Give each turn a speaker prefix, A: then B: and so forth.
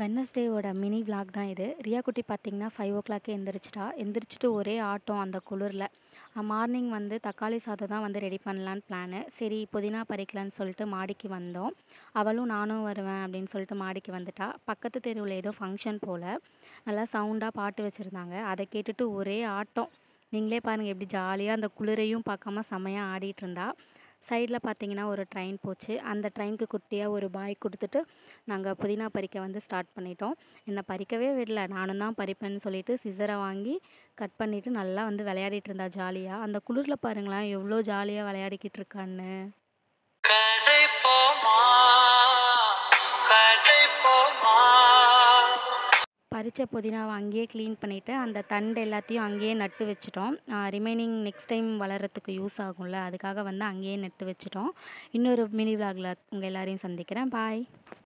A: வெட்னஸ்டேவோட mini vlog தான் இது ரியா குட்டி பார்த்திங்கன்னா ஃபைவ் ஓ கிளாக்கே எந்திரிச்சிட்டா எந்திரிச்சிட்டு ஒரே ஆட்டம் அந்த குளிரில் மார்னிங் வந்து தக்காளி சாதம் தான் வந்து ரெடி பண்ணலான்னு பிளானு சரி புதினா பறிக்கலான்னு சொல்லிட்டு மாடிக்கு வந்தோம் அவளும் நானும் வருவேன் அப்படின்னு சொல்லிட்டு மாடிக்கு வந்துட்டா பக்கத்து தெருவில் ஏதோ ஃபங்க்ஷன் போல் நல்லா சவுண்டாக பாட்டு வச்சுருந்தாங்க அதை கேட்டுட்டு ஒரே ஆட்டம் நீங்களே பாருங்கள் எப்படி ஜாலியாக அந்த குளிரையும் பார்க்காம செமையாக ஆடிட்டு இருந்தா சைடில் பார்த்தீங்கன்னா ஒரு ட்ரெயின் போச்சு அந்த ட்ரெயினுக்கு குட்டியாக ஒரு பாய் கொடுத்துட்டு நாங்கள் புதினா பறிக்க வந்து ஸ்டார்ட் பண்ணிட்டோம் என்னை பறிக்கவே விடல நானும் தான் பறிப்பேன்னு சொல்லிட்டு சிஸரை வாங்கி கட் பண்ணிவிட்டு நல்லா வந்து விளையாடிட்டு இருந்தாள் ஜாலியாக அந்த குளிரில் பாருங்களேன் எவ்வளோ ஜாலியாக விளையாடிக்கிட்டு இருக்கான்னு பறித்த புதினாவை அங்கேயே க்ளீன் பண்ணிவிட்டு அந்த தண்டு எல்லாத்தையும் அங்கேயே நட்டு வச்சுட்டோம் ரிமைனிங் நெக்ஸ்ட் டைம் வளர்கிறதுக்கு யூஸ் ஆகும்ல அதுக்காக வந்து அங்கேயே நட்டு வச்சுட்டோம் இன்னொரு மினி விலாகில் உங்கள் எல்லாரையும் சந்திக்கிறேன் பாய்